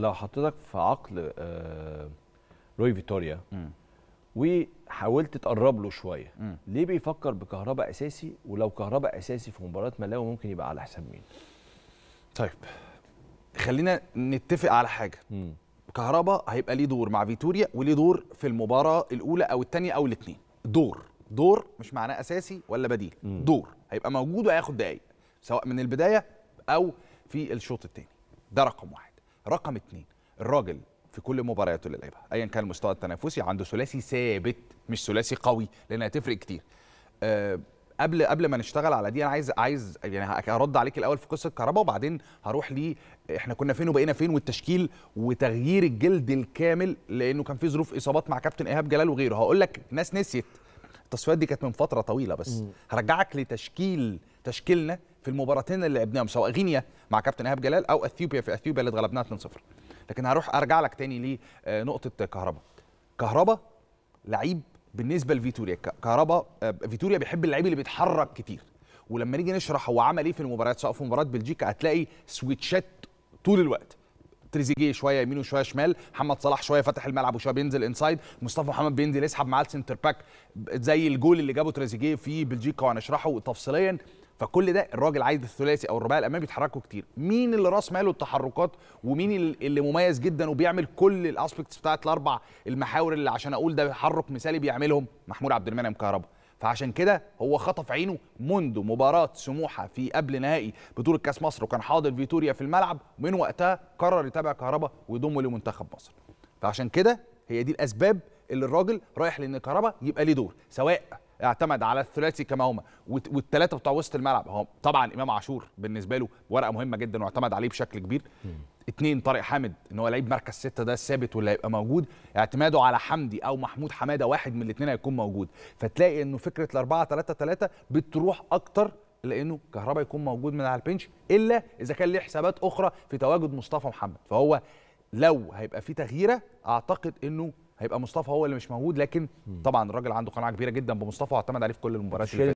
لو حطيتك في عقل آه، روي فيتوريا وحاولت تقرب له شويه ليه بيفكر بكهرباء اساسي ولو كهرباء اساسي في مباراه ملاوي ممكن يبقى على حساب مين طيب خلينا نتفق على حاجه مم. هيبقى ليه دور مع فيتوريا وليه دور في المباراه الاولى او الثانيه او الاثنين دور دور مش معناه اساسي ولا بديل مم. دور هيبقى موجود وهياخد دقايق سواء من البدايه او في الشوط الثاني ده رقم واحد رقم اثنين الراجل في كل مبارياته اللي لعبها ايا كان المستوى التنافسي عنده ثلاثي ثابت مش ثلاثي قوي لان هتفرق كتير أه قبل قبل ما نشتغل على دي انا عايز عايز يعني هرد عليك الاول في قصه كهرباء وبعدين هروح لي احنا كنا فين وبقينا فين والتشكيل وتغيير الجلد الكامل لانه كان في ظروف اصابات مع كابتن ايهاب جلال وغيره هقول لك ناس نسيت التصفيات دي كانت من فتره طويله بس هرجعك لتشكيل تشكيلنا في المباراتين اللي لعبناهم سواء غينيا مع كابتن ايهاب جلال او اثيوبيا في اثيوبيا اللي اتغلبناها 2-0 لكن هروح ارجع لك تاني لنقطه آه، كهربا كهربا لعيب بالنسبه لفيتوريا كهربا آه، فيتوريا بيحب اللعيب اللي بيتحرك كتير ولما نيجي نشرح هو عمل ايه في المباريات سواء في مباراه بلجيكا هتلاقي سويتشات طول الوقت تريزيجيه شويه يمين وشويه شمال محمد صلاح شويه فتح الملعب وشويه بينزل انسايد مصطفى محمد بينزل يسحب معاه السنتر باك زي الجول اللي جابه تريزيجيه في بلجيكا وهنشرحه تفصيليا فكل ده الراجل عايز الثلاثي او الرباعي الامامي بيتحركوا كتير مين اللي راس ماله التحركات ومين اللي مميز جدا وبيعمل كل الاسبكتس بتاعت الاربع المحاور اللي عشان اقول ده تحرك مثالي بيعملهم محمود عبد المنعم كهربا فعشان كده هو خطف عينه منذ مباراة سموحة في قبل نهائي بطولة كأس مصر وكان حاضر فيتوريا في الملعب ومن وقتها قرر يتابع كهربا ويضمه لمنتخب مصر فعشان كده هي دي الأسباب اللي الراجل رايح لأن كهربا يبقى ليه دور سواء اعتمد على الثلاثي كما هما والثلاثه بتوع وسط الملعب هو طبعا امام عاشور بالنسبه له ورقه مهمه جدا واعتمد عليه بشكل كبير اثنين طارق حامد ان هو لعيب مركز ستة ده الثابت واللي هيبقى موجود اعتماده على حمدي او محمود حماده واحد من الاثنين هيكون موجود فتلاقي انه فكره الأربعة ثلاثه ثلاثه بتروح اكتر لانه كهربا يكون موجود من على البنش الا اذا كان ليه حسابات اخرى في تواجد مصطفى محمد فهو لو هيبقى في تغييره اعتقد انه هيبقى مصطفى هو اللي مش موجود لكن طبعا الراجل عنده قناعه كبيره جدا بمصطفى واعتمد عليه في كل المباريات